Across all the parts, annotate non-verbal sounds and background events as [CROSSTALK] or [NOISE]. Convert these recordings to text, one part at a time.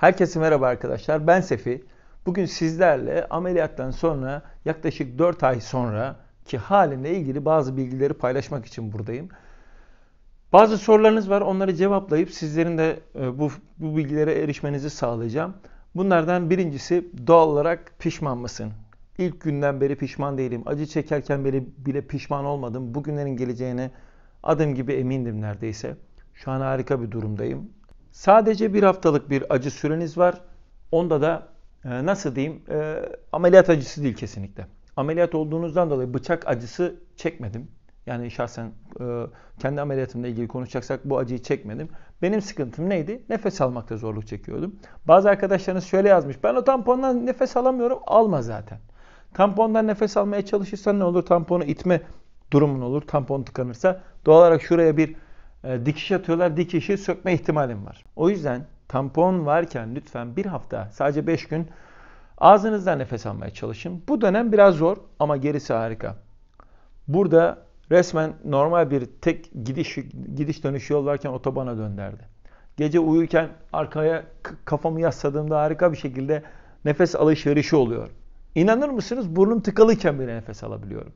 Herkese merhaba arkadaşlar. Ben Sefi. Bugün sizlerle ameliyattan sonra yaklaşık 4 ay sonra ki halimle ilgili bazı bilgileri paylaşmak için buradayım. Bazı sorularınız var. Onları cevaplayıp sizlerin de e, bu, bu bilgilere erişmenizi sağlayacağım. Bunlardan birincisi doğal olarak pişman mısın? İlk günden beri pişman değilim. Acı çekerken bile, bile pişman olmadım. Bugünlerin geleceğine adım gibi emindim neredeyse. Şu an harika bir durumdayım. Sadece bir haftalık bir acı süreniz var. Onda da e, nasıl diyeyim e, ameliyat acısı değil kesinlikle. Ameliyat olduğunuzdan dolayı bıçak acısı çekmedim. Yani şahsen e, kendi ameliyatımla ilgili konuşacaksak bu acıyı çekmedim. Benim sıkıntım neydi? Nefes almakta zorluk çekiyordum. Bazı arkadaşlarınız şöyle yazmış. Ben o tampondan nefes alamıyorum. Alma zaten. Tampondan nefes almaya çalışırsan ne olur? Tamponu itme durumun olur. Tampon tıkanırsa. Doğal olarak şuraya bir e, dikiş atıyorlar. Dikişi sökme ihtimalim var. O yüzden tampon varken lütfen bir hafta sadece 5 gün ağzınızdan nefes almaya çalışın. Bu dönem biraz zor ama gerisi harika. Burada resmen normal bir tek gidiş gidiş dönüş yol varken otobana dönderdi. Gece uyurken arkaya kafamı yasladığımda harika bir şekilde nefes alışverişi oluyor. İnanır mısınız burnum tıkalıyken bile nefes alabiliyorum.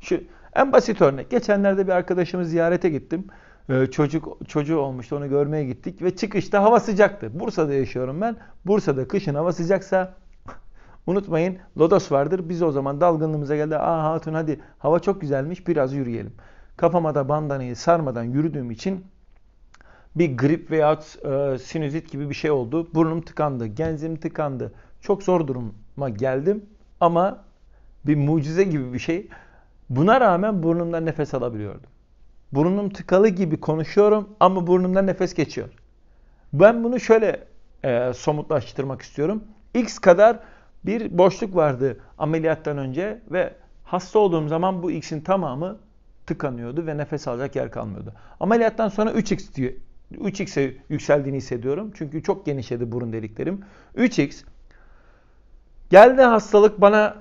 Şu en basit örnek. Geçenlerde bir arkadaşımı ziyarete gittim. Ee, çocuk çocuğu olmuştu. Onu görmeye gittik ve çıkışta hava sıcaktı. Bursa'da yaşıyorum ben. Bursa'da kışın hava sıcaksa [LAUGHS] unutmayın lodos vardır. Biz o zaman dalgınlığımıza geldi. Aa hatun hadi hava çok güzelmiş biraz yürüyelim. Kafama da bandanayı sarmadan yürüdüğüm için bir grip veya e, sinüzit gibi bir şey oldu. Burnum tıkandı, genzim tıkandı. Çok zor duruma geldim ama bir mucize gibi bir şey. Buna rağmen burnumdan nefes alabiliyordum. Burnum tıkalı gibi konuşuyorum ama burnumdan nefes geçiyor. Ben bunu şöyle e, somutlaştırmak istiyorum. X kadar bir boşluk vardı ameliyattan önce ve hasta olduğum zaman bu X'in tamamı tıkanıyordu ve nefes alacak yer kalmıyordu. Ameliyattan sonra 3X diyor. 3x'e yükseldiğini hissediyorum. Çünkü çok genişledi burun deliklerim. 3x geldi hastalık bana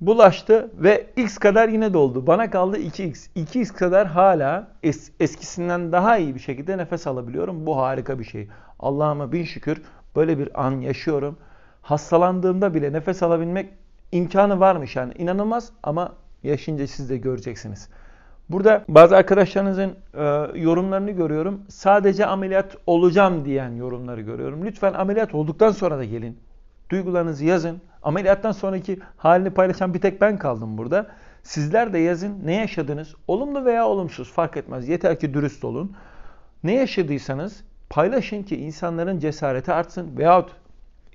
bulaştı ve x kadar yine doldu. Bana kaldı 2x. 2x kadar hala es, eskisinden daha iyi bir şekilde nefes alabiliyorum. Bu harika bir şey. Allah'ıma bin şükür böyle bir an yaşıyorum. Hastalandığımda bile nefes alabilmek imkanı varmış yani. inanılmaz ama yaşayınca siz de göreceksiniz. Burada bazı arkadaşlarınızın e, yorumlarını görüyorum. Sadece ameliyat olacağım diyen yorumları görüyorum. Lütfen ameliyat olduktan sonra da gelin. Duygularınızı yazın. Ameliyattan sonraki halini paylaşan bir tek ben kaldım burada. Sizler de yazın ne yaşadınız. Olumlu veya olumsuz fark etmez. Yeter ki dürüst olun. Ne yaşadıysanız paylaşın ki insanların cesareti artsın veyahut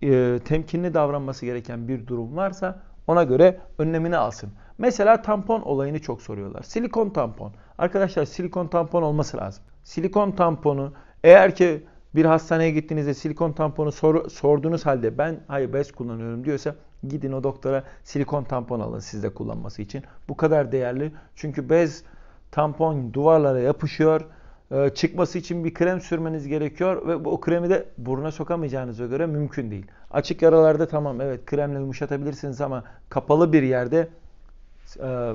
e, temkinli davranması gereken bir durum varsa ona göre önlemini alsın. Mesela tampon olayını çok soruyorlar. Silikon tampon. Arkadaşlar silikon tampon olması lazım. Silikon tamponu eğer ki bir hastaneye gittiğinizde silikon tamponu sor, sorduğunuz halde ben hayır bez kullanıyorum diyorsa gidin o doktora silikon tampon alın sizde kullanması için. Bu kadar değerli. Çünkü bez tampon duvarlara yapışıyor. Ee, çıkması için bir krem sürmeniz gerekiyor ve o kremi de buruna sokamayacağınıza göre mümkün değil. Açık yaralarda tamam evet kremle yumuşatabilirsiniz ama kapalı bir yerde e,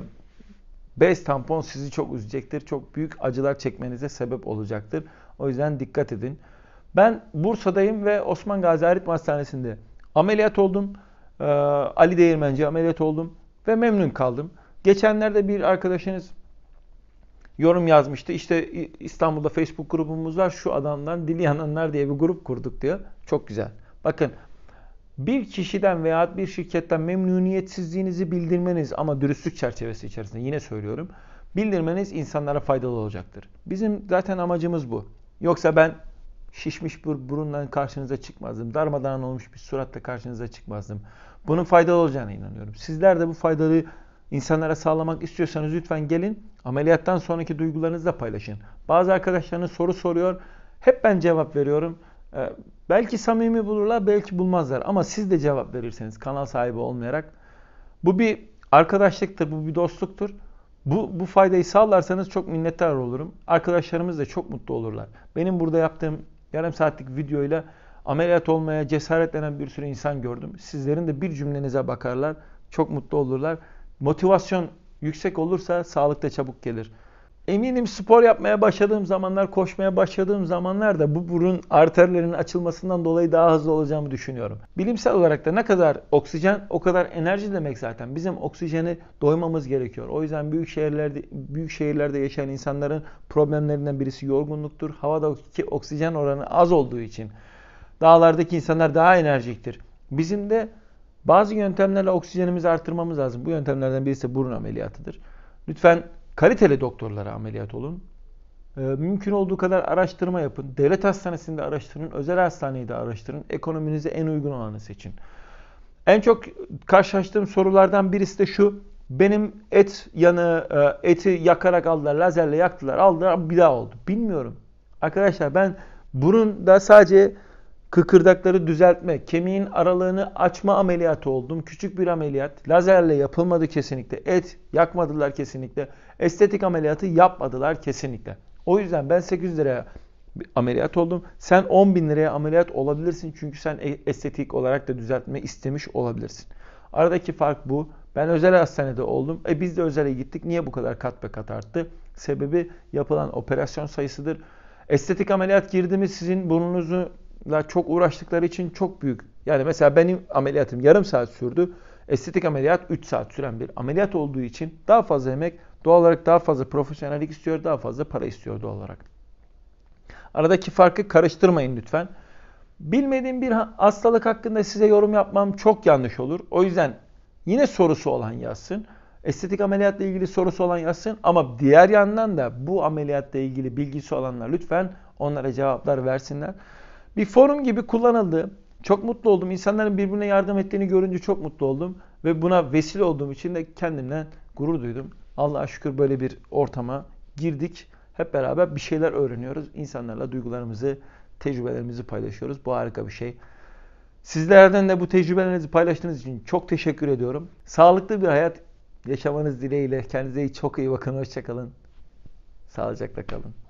bez tampon sizi çok üzecektir. Çok büyük acılar çekmenize sebep olacaktır. O yüzden dikkat edin. Ben Bursa'dayım ve Osman Gazi Aritm Hastanesi'nde ameliyat oldum. Ee, Ali Değirmenci ameliyat oldum ve memnun kaldım. Geçenlerde bir arkadaşınız yorum yazmıştı. İşte İstanbul'da Facebook grubumuz var. Şu adamdan dili yananlar diye bir grup kurduk diyor. Çok güzel. Bakın bir kişiden veya bir şirketten memnuniyetsizliğinizi bildirmeniz ama dürüstlük çerçevesi içerisinde yine söylüyorum. Bildirmeniz insanlara faydalı olacaktır. Bizim zaten amacımız bu. Yoksa ben şişmiş bir burunla karşınıza çıkmazdım. Darmadağın olmuş bir suratla karşınıza çıkmazdım. Bunun faydalı olacağına inanıyorum. Sizler de bu faydalı insanlara sağlamak istiyorsanız lütfen gelin. Ameliyattan sonraki duygularınızı da paylaşın. Bazı arkadaşlarınız soru soruyor. Hep ben cevap veriyorum. Ee, belki samimi bulurlar, belki bulmazlar. Ama siz de cevap verirseniz kanal sahibi olmayarak. Bu bir arkadaşlıktır, bu bir dostluktur. Bu, bu faydayı sağlarsanız çok minnettar olurum. Arkadaşlarımız da çok mutlu olurlar. Benim burada yaptığım Yarım saatlik videoyla ameliyat olmaya cesaretlenen bir sürü insan gördüm. Sizlerin de bir cümlenize bakarlar, çok mutlu olurlar. Motivasyon yüksek olursa sağlık da çabuk gelir. Eminim spor yapmaya başladığım zamanlar, koşmaya başladığım zamanlar da bu burun arterlerinin açılmasından dolayı daha hızlı olacağımı düşünüyorum. Bilimsel olarak da ne kadar oksijen o kadar enerji demek zaten. Bizim oksijeni doymamız gerekiyor. O yüzden büyük şehirlerde büyük şehirlerde yaşayan insanların problemlerinden birisi yorgunluktur. Havadaki oksijen oranı az olduğu için dağlardaki insanlar daha enerjiktir. Bizim de bazı yöntemlerle oksijenimizi artırmamız lazım. Bu yöntemlerden birisi burun ameliyatıdır. Lütfen Kaliteli doktorlara ameliyat olun. Ee, mümkün olduğu kadar araştırma yapın. Devlet hastanesinde araştırın, özel hastaneyi de araştırın. Ekonominize en uygun olanı seçin. En çok karşılaştığım sorulardan birisi de şu. Benim et yanı e, eti yakarak aldılar, lazerle yaktılar, aldılar bir daha oldu. Bilmiyorum. Arkadaşlar ben bunun da sadece Kıkırdakları düzeltme, kemiğin aralığını açma ameliyatı oldum. Küçük bir ameliyat. Lazerle yapılmadı kesinlikle. Et yakmadılar kesinlikle. Estetik ameliyatı yapmadılar kesinlikle. O yüzden ben 800 liraya ameliyat oldum. Sen 10 bin liraya ameliyat olabilirsin. Çünkü sen e- estetik olarak da düzeltme istemiş olabilirsin. Aradaki fark bu. Ben özel hastanede oldum. E biz de özele gittik. Niye bu kadar kat be kat arttı? Sebebi yapılan operasyon sayısıdır. Estetik ameliyat girdi mi sizin burnunuzu çok uğraştıkları için çok büyük. Yani mesela benim ameliyatım yarım saat sürdü. Estetik ameliyat 3 saat süren bir ameliyat olduğu için daha fazla emek doğal olarak daha fazla profesyonellik istiyor, daha fazla para istiyor doğal olarak. Aradaki farkı karıştırmayın lütfen. Bilmediğim bir hastalık hakkında size yorum yapmam çok yanlış olur. O yüzden yine sorusu olan yazsın. Estetik ameliyatla ilgili sorusu olan yazsın ama diğer yandan da bu ameliyatla ilgili bilgisi olanlar lütfen onlara cevaplar versinler. Bir forum gibi kullanıldı. Çok mutlu oldum. İnsanların birbirine yardım ettiğini görünce çok mutlu oldum. Ve buna vesile olduğum için de kendimden gurur duydum. Allah'a şükür böyle bir ortama girdik. Hep beraber bir şeyler öğreniyoruz. İnsanlarla duygularımızı, tecrübelerimizi paylaşıyoruz. Bu harika bir şey. Sizlerden de bu tecrübelerinizi paylaştığınız için çok teşekkür ediyorum. Sağlıklı bir hayat yaşamanız dileğiyle. Kendinize çok iyi bakın. Hoşçakalın. Sağlıcakla kalın.